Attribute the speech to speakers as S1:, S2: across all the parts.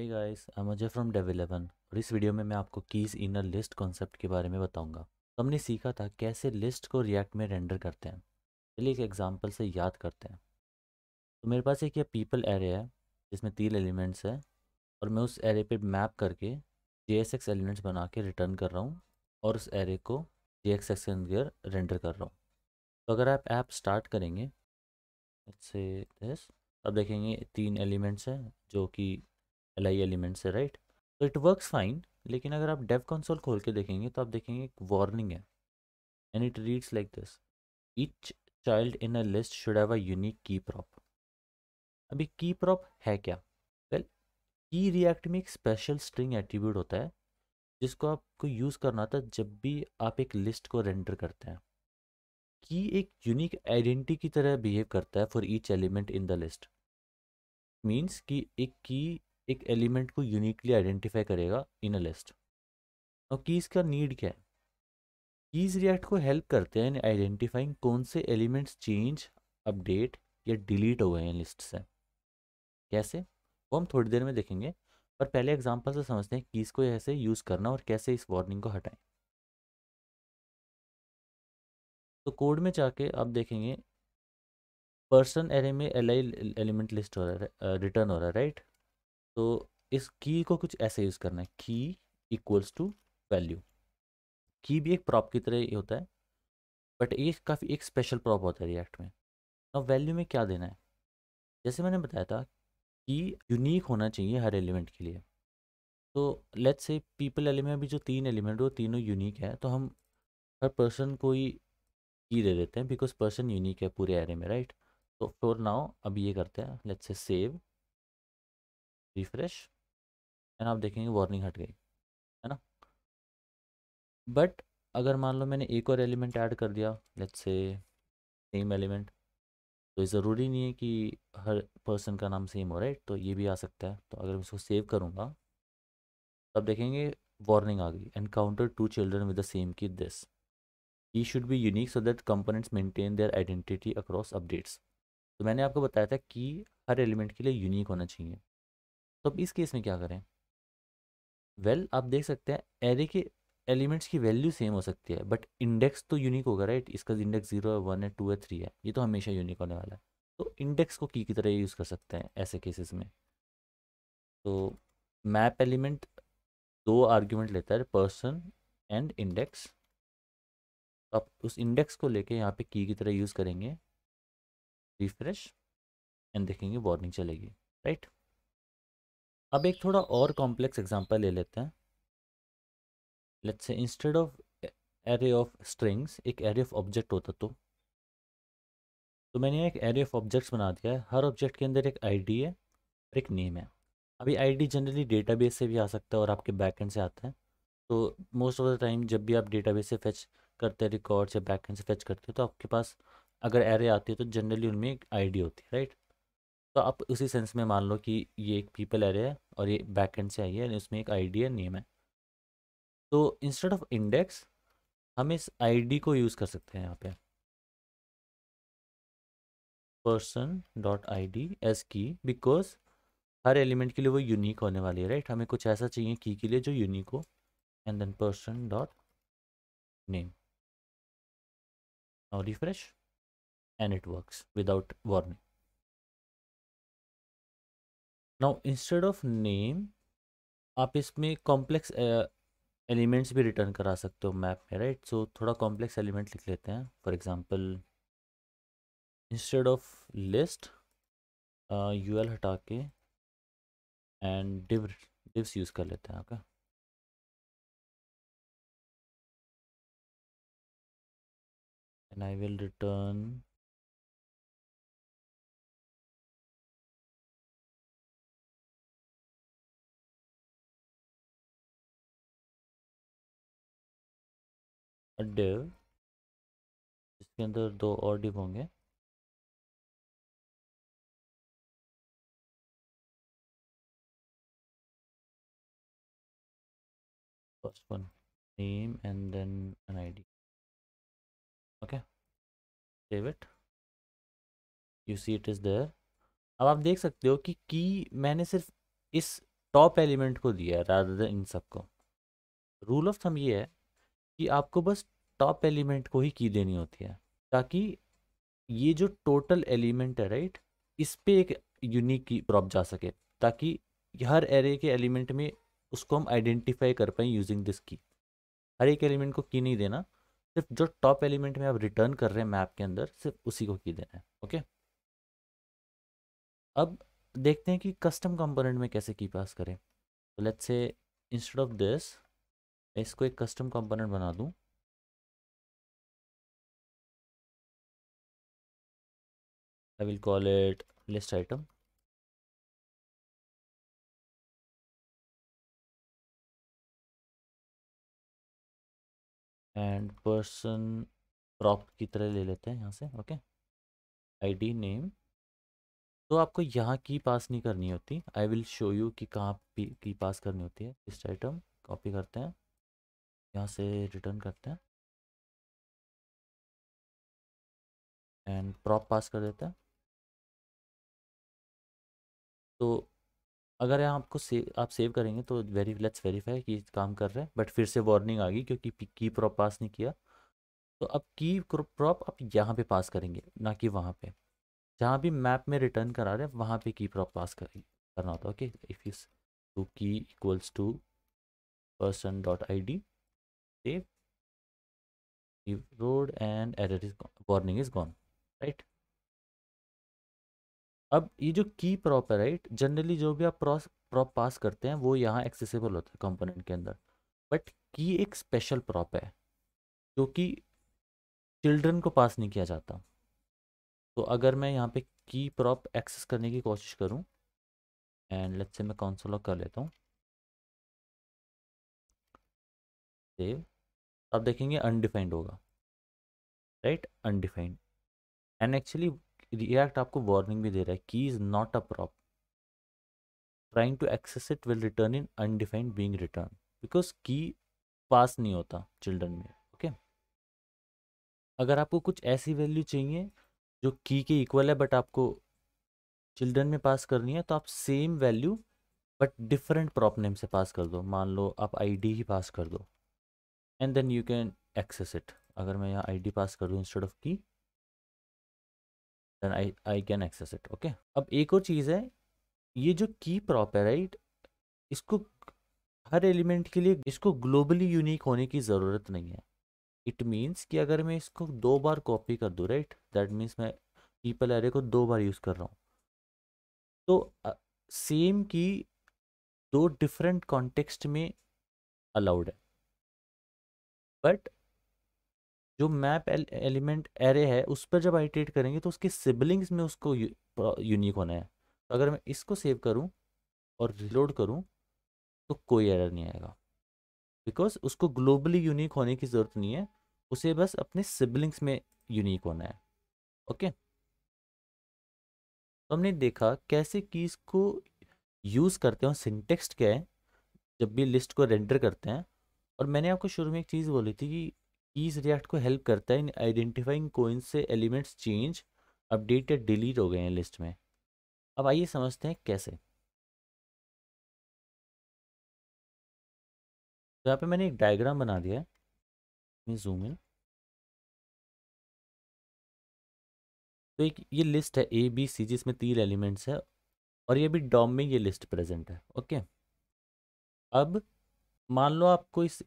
S1: Hey guys I am Ajay from Dev Eleven और इस video में मैं आपको कीज़ इनर लिस्ट कॉन्सेप्ट के बारे में बताऊंगा तो हमने सीखा था कैसे लिस्ट को रिएक्ट में रेंडर करते हैं चलिए एक एग्जांपल से याद करते हैं तो मेरे पास एक ये पीपल एरे है जिसमें तीन एलिमेंट्स है और मैं उस एरे पे मैप करके जे एलिमेंट्स बना के रिटर्न कर रहा हूँ और उस एरे को जे एक्स रेंडर कर रहा हूँ तो अगर आप ऐप स्टार्ट करेंगे अच्छे अब देखेंगे तीन एलिमेंट्स हैं जो कि एल एलिमेंट से राइट तो इट वर्क्स फाइन लेकिन अगर आप डेव कंसोल खोल के देखेंगे तो आप देखेंगे एक वार्निंग है and it reads like this each child in a list should have a unique key prop अभी की प्रॉप है क्या वेल की रिएक्ट में एक स्पेशल स्ट्रिंग एट्रीब्यूट होता है जिसको आपको यूज़ करना था जब भी आप एक लिस्ट को रेंडर करते हैं की एक यूनिक आइडेंटिटी की तरह बिहेव करता है for each element in the list means कि एक की एक एलिमेंट को यूनिकली आइडेंटिफाई करेगा इन अ लिस्ट और कीज़ का नीड क्या है कीज़ रिएक्ट को हेल्प करते हैं इन आइडेंटिफाइंग कौन से एलिमेंट्स चेंज अपडेट या डिलीट हो गए हैं लिस्ट से कैसे वो हम थोड़ी देर में देखेंगे पर पहले एग्जांपल से समझते हैं कीज़ को ऐसे यूज़ करना और कैसे इस वार्निंग को हटाएं तो कोड में जाके आप देखेंगे पर्सन एरे में एल आई एलिमेंट लिस्ट हो रहा है रिटर्न हो रहा है राइट तो इस की को कुछ ऐसे यूज़ करना है की इक्वल्स टू वैल्यू की भी एक प्रॉप की तरह ही होता है बट ये काफ़ी एक स्पेशल प्रॉप होता है रिएक्ट में अब वैल्यू में क्या देना है जैसे मैंने बताया था कि यूनिक होना चाहिए हर एलिमेंट के लिए तो लेट्स से पीपल एलिमेंट भी जो तीन एलिमेंट वो तीनों यूनिक है तो हम हर पर्सन को ही की दे देते हैं बिकॉज पर्सन यूनिक है पूरे एरे में राइट तो फॉर नाउ अब ये करते हैं लेट्स से सेव रिफ्रेश एंड आप देखेंगे वार्निंग हट गई है ना बट अगर मान लो मैंने एक और एलिमेंट ऐड कर दिया लेट्स से सेम एलिमेंट तो ज़रूरी नहीं है कि हर पर्सन का नाम सेम हो राइट तो ये भी आ सकता है तो अगर मैं इसको सेव करूँगा तब देखेंगे वार्निंग आ गई encounter two children with the same key this E should be unique so that components maintain their identity across updates तो मैंने आपको बताया था कि हर एलिमेंट के लिए यूनिक होना चाहिए तो अब इस केस में क्या करें वेल well, आप देख सकते हैं एरे के एलिमेंट्स की वैल्यू सेम हो सकती है बट इंडेक्स तो यूनिक होगा राइट इसका इंडेक्स जीरो है वन है टू है थ्री है ये तो हमेशा यूनिक होने वाला है तो इंडेक्स को की की तरह यूज़ कर सकते हैं ऐसे केसेस में तो मैप एलिमेंट दो आर्ग्यूमेंट लेता है पर्सन एंड इंडेक्स तो आप उस इंडेक्स को लेके यहाँ पे की की तरह यूज़ करेंगे रिफ्रेश एंड देखेंगे वार्निंग चलेगी राइट अब एक थोड़ा और कॉम्प्लेक्स एग्जांपल ले लेते हैं let's say instead of array of strings एक एरे ऑफ ऑब्जेक्ट होता तो तो मैंने एक एरे ऑफ ऑब्जेक्ट्स बना दिया है हर ऑब्जेक्ट के अंदर एक आईडी है और एक नेम है अभी आईडी जनरली डेटाबेस से भी आ सकता है और आपके बैकएंड से आता है तो मोस्ट ऑफ द टाइम जब भी आप डेटाबेस से फैच करते हैं रिकॉर्ड्स या बैकएंड से फैच करते हो तो आपके पास अगर एरे आती है तो जनरली उनमें एक आईडी होती है राइट तो आप उसी सेंस में मान लो कि ये एक पीपल एरे है और ये बैक एंड से आई है उसमें एक आई डी नेम है तो इंस्टेड ऑफ इंडेक्स हम इस आईडी को यूज़ कर सकते हैं यहाँ पे person dot I D as key because हर एलिमेंट के लिए वो यूनिक होने वाली है राइट हमें कुछ ऐसा चाहिए की के लिए जो यूनिक हो and then person dot name और refresh and it works without warning now instead of name आप इसमें कॉम्प्लेक्स एलिमेंट्स भी रिटर्न करा सकते हो मैप में राइट सो थोड़ा कॉम्प्लेक्स एलिमेंट लिख लेते हैं for example instead of list U L हटा के एंड
S2: डिव डिव्स यूज़ कर लेते हैं okay and I will return a div अंदर दो और डिव होंगे first one name and then
S1: an ID okay save it you see it is there अब आप देख सकते हो कि की मैंने सिर्फ इस टॉप एलिमेंट को दिया है रादर इन सबको रूल ऑफ थम ये है कि आपको बस टॉप एलिमेंट को ही की देनी होती है ताकि ये जो टोटल एलिमेंट है राइट इस पर एक यूनिक की ड्रॉप जा सके ताकि हर एरे के एलिमेंट में उसको हम आइडेंटिफाई कर पाएं यूजिंग दिस की हर एक एलिमेंट को की नहीं देना सिर्फ जो टॉप एलिमेंट में आप रिटर्न कर रहे हैं मैप के अंदर सिर्फ उसी को की देना है ओके अब देखते हैं कि कस्टम कंपोनेंट में कैसे की पास करें तो let's say instead of this मैं इसको एक कस्टम कंपोनेंट बना दूं
S2: I will call it list item
S1: and person prop की तरह ले लेते हैं यहाँ से ओके आईडी नेम तो आपको यहाँ की पास नहीं करनी होती आई विल शो यू कि कहाँ की पास करनी होती है लिस्ट आइटम कॉपी करते हैं यहाँ से रिटर्न करते
S2: हैं एंड प्रॉप पास कर देते हैं
S1: तो अगर यहाँ आपको से, आप सेव करेंगे तो वेरी लेट्स वेरीफाई कि काम कर रहे हैं बट फिर से वार्निंग आ गई क्योंकि की प्रॉप पास नहीं किया तो अब की प्रॉप आप यहाँ पे पास करेंगे ना कि वहाँ पे जहाँ भी मैप में रिटर्न करा रहे हैं वहाँ पे की प्रॉप पास करेंगे करना होता है okay if you to key equals to person dot I D save save road and error is warning is gone right अब ये जो की प्रॉप है राइट जनरली जो भी आप प्रॉस प्रॉप पास करते हैं वो यहाँ एक्सेसिबल होता है कंपोनेंट के अंदर बट की एक स्पेशल प्रॉप है जो कि चिल्ड्रन को पास नहीं किया जाता तो अगर मैं यहाँ पे की प्रॉप एक्सेस करने की कोशिश करूँ एंड लेट्स से मैं कॉन्सोल कर
S2: लेता हूँ सेव आप देखेंगे
S1: अनडिफाइंड होगा right undefined and actually react आपको वार्निंग भी दे रहा है key is not a prop trying to access it will return in undefined being returned because key pass नहीं होता चिल्ड्रन में ओके okay? अगर आपको कुछ ऐसी वैल्यू चाहिए जो की के इक्वल है बट आपको चिल्ड्रन में पास करनी है तो आप same value but different prop name से पास कर दो मान लो आप आईडी ही पास कर दो and then you can access it अगर मैं यहाँ आईडी पास कर दूँ instead of key then I I can access it okay अब एक और चीज़ है ये जो की प्रॉप है राइट इसको हर एलिमेंट के लिए इसको ग्लोबली यूनिक होने की ज़रूरत नहीं है इट मीन्स कि अगर मैं इसको दो बार कॉपी कर दूँ राइट दैट मीन्स मैं पीपल एरे को दो बार यूज़ कर रहा हूँ तो सेम की दो डिफरेंट कॉन्टेक्स्ट में अलाउड है बट जो मैप एलिमेंट एरे है उस पर जब आइटेट करेंगे तो उसके सिबलिंग्स में उसको यूनिक होना है तो अगर मैं इसको सेव करूं और रिलोड करूं तो कोई एरर नहीं आएगा बिकॉज उसको ग्लोबली यूनिक होने की ज़रूरत नहीं है उसे बस अपने सिबलिंग्स में यूनिक होना है ओके तो हमने देखा कैसे कीज़ को यूज़ करते हैं सिंटेक्स्ट क्या है जब भी लिस्ट को रेंडर करते हैं और मैंने आपको शुरू में एक चीज़ बोली थी कि ईज रिएक्ट को हेल्प करता है इन आइडेंटिफाइंग कोइंस से एलिमेंट्स चेंज अपडेट या डिलीट हो गए हैं लिस्ट में अब आइए समझते हैं कैसे तो
S2: यहाँ पे मैंने एक डायग्राम बना दिया है
S1: जूम इन तो एक ये लिस्ट है ए बी सी जिसमें तीन एलिमेंट्स है और ये भी डॉम में ये लिस्ट प्रेजेंट है ओके अब मान लो आपको इस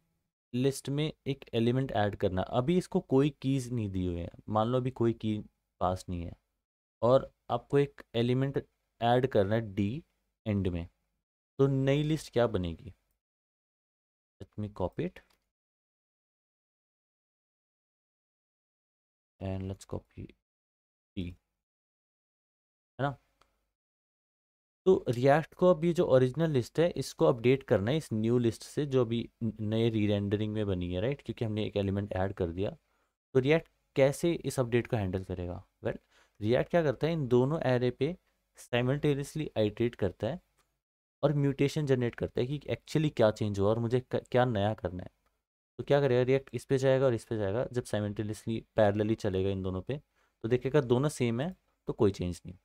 S1: लिस्ट में एक एलिमेंट ऐड करना अभी इसको कोई कीज़ नहीं दी हुई है मान लो अभी कोई की पास नहीं है और आपको एक एलिमेंट ऐड करना है डी एंड में तो नई लिस्ट क्या बनेगी let me copy it
S2: and let's copy डी
S1: है ना तो रिएक्ट को अभी जो ओरिजिनल लिस्ट है इसको अपडेट करना है इस न्यू लिस्ट से जो अभी नए रीरेंडरिंग में बनी है राइट क्योंकि हमने एक एलिमेंट ऐड कर दिया तो रिएक्ट कैसे इस अपडेट को हैंडल करेगा वेल well, रिएक्ट क्या करता है इन दोनों एरे पे साइमल्टेनियसली आइट्रेट करता है और म्यूटेशन जनरेट करता है कि एक्चुअली क्या चेंज हुआ और मुझे क्या नया करना है तो क्या करेगा रिएक्ट इस पर जाएगा और इस पर जाएगा जब साइमल्टेनियसली पैरलली चलेगा इन दोनों पर तो देखेगा दोनों सेम है तो कोई चेंज नहीं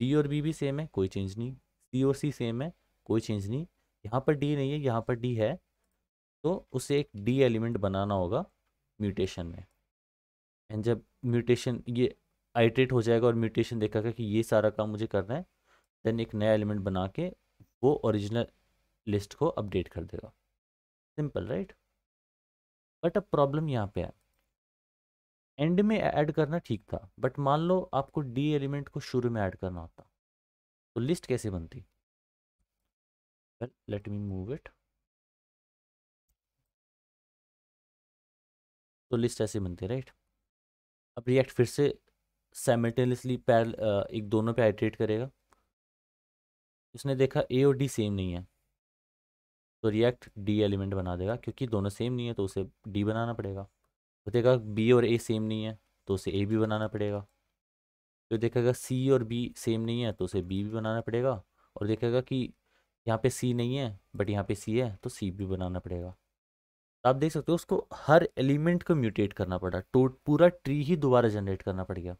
S1: डी और बी भी सेम है कोई चेंज नहीं सी और सी सेम है कोई चेंज नहीं यहाँ पर डी नहीं है यहाँ पर डी है तो उसे एक डी एलिमेंट बनाना होगा म्यूटेशन में एंड जब म्यूटेशन ये आइट्रेट हो जाएगा और म्यूटेशन देखेगा कि ये सारा काम मुझे करना है देन एक नया एलिमेंट बना के वो ओरिजिनल लिस्ट को अपडेट कर देगा सिंपल राइट बट अब प्रॉब्लम यहाँ पे है एंड में ऐड करना ठीक था बट मान लो आपको डी एलिमेंट को शुरू में ऐड करना होता तो लिस्ट कैसे बनती
S2: लेट मी मूव इट
S1: तो लिस्ट ऐसे बनती राइट अब रिएक्ट फिर से साइमल्टेनियसली पैर एक दोनों पे आइट्रेट करेगा उसने देखा ए और डी सेम नहीं है तो रिएक्ट डी एलिमेंट बना देगा क्योंकि दोनों सेम नहीं है तो उसे डी बनाना पड़ेगा वो देखा बी और ए सेम नहीं है तो उसे ए भी बनाना पड़ेगा फिर तो देखेगा सी और बी सेम नहीं है तो उसे बी भी बनाना पड़ेगा और देखेगा कि यहाँ पे सी नहीं है बट यहाँ पे सी है तो सी भी बनाना पड़ेगा तो आप देख सकते हो उसको हर एलिमेंट को म्यूटेट करना पड़ा तो पूरा ट्री ही दोबारा जनरेट करना पड़ गया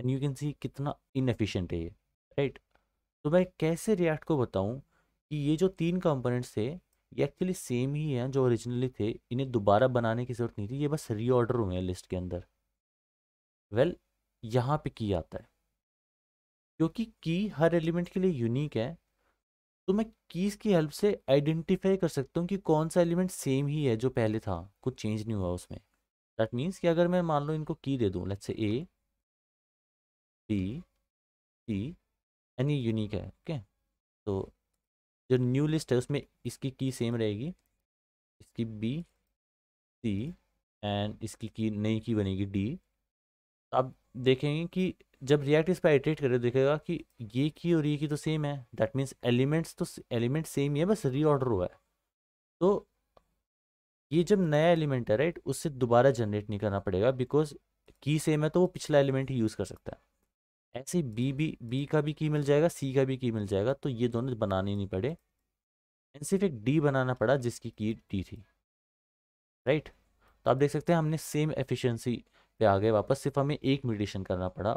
S1: एंड यू कैन सी कितना इनफिशेंट है ये राइट तो मैं कैसे रिएक्ट को बताऊँ कि ये जो तीन कंपोनेंट्स थे ये एक्चुअली सेम ही हैं जो ओरिजिनली थे इन्हें दोबारा बनाने की ज़रूरत नहीं थी ये बस रीऑर्डर हुए हैं लिस्ट के अंदर वेल well, यहाँ पे की आता है क्योंकि की हर एलिमेंट के लिए यूनिक है तो मैं कीज़ की हेल्प से आइडेंटिफाई कर सकता हूँ कि कौन सा एलिमेंट सेम ही है जो पहले था कुछ चेंज नहीं हुआ उसमें दैट मीन्स कि अगर मैं मान लो इनको की दे दूँ let's say A B C any ये यूनिक है ओके okay? तो जो न्यू लिस्ट है उसमें इसकी की सेम रहेगी इसकी बी सी एंड इसकी की नई की बनेगी डी तो आप देखेंगे कि जब रिएक्ट इस पर इटरेट करें देखेगा कि ये की और ये की तो सेम है दैट मीन्स एलिमेंट्स तो एलिमेंट सेम ही है बस रीऑर्डर हुआ है तो ये जब नया एलिमेंट है राइट उससे दोबारा जनरेट नहीं करना पड़ेगा बिकॉज की सेम है तो वो पिछला एलिमेंट ही यूज़ कर सकता है ऐसे बी बी बी का भी की मिल जाएगा सी का भी की मिल जाएगा तो ये दोनों बनाने नहीं पड़े एंड सिर्फ एक डी बनाना पड़ा जिसकी की डी थी राइट तो आप देख सकते हैं हमने सेम एफिशिएंसी पे आ गए वापस सिर्फ हमें एक म्यूटेशन करना पड़ा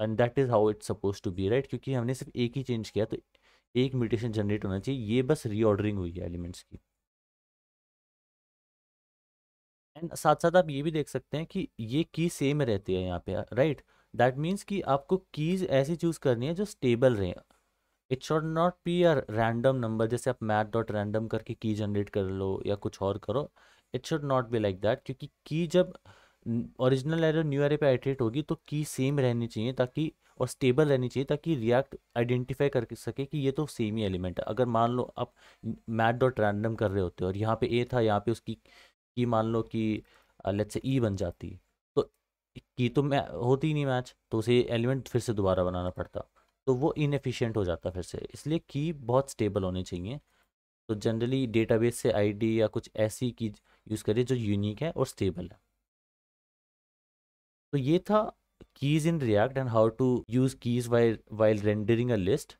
S1: and that is how it's suppose to be right क्योंकि हमने सिर्फ एक ही चेंज किया तो एक म्यूटेशन जनरेट होना चाहिए ये बस रीऑर्डरिंग हुई है एलिमेंट्स की एंड साथ साथ आप ये भी देख सकते हैं कि ये की सेम रहती है यहाँ पे राइट right? दैट मीन्स कि आपको कीज ऐसी चूज़ करनी है जो स्टेबल रहे it should not be a random number जैसे आप मैथ डॉट रैंडम करके की जनरेट कर लो या कुछ और करो it should not be like that क्योंकि की जब ओरिजिनल एरे न्यू एरे पे एडिट होगी तो की सेम रहनी चाहिए ताकि और स्टेबल रहनी चाहिए ताकि रिएक्ट आइडेंटिफाई कर सके कि ये तो सेम ही एलिमेंट है अगर मान लो आप मैट डॉट रैंडम कर रहे होते हो और यहाँ पे ए था यहाँ पे उसकी की मान लो कि लेट्स से ई बन जाती की तो मैं होती नहीं मैच तो उसे एलिमेंट फिर से दोबारा बनाना पड़ता तो वो इनफिशियंट हो जाता फिर से इसलिए की बहुत स्टेबल होनी चाहिए तो जनरली डेटाबेस से आईडी या कुछ ऐसी की यूज़ करिए जो यूनिक है और स्टेबल है तो ये था keys in React and how to use keys while while rendering a list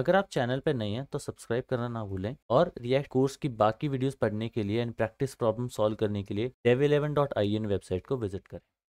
S1: अगर आप चैनल पर नए हैं तो सब्सक्राइब करना ना भूलें और रिएक्ट कोर्स की बाकी वीडियोस पढ़ने के लिए एंड प्रैक्टिस प्रॉब्लम सॉल्व करने के लिए dev11.in वेबसाइट को विजिट करें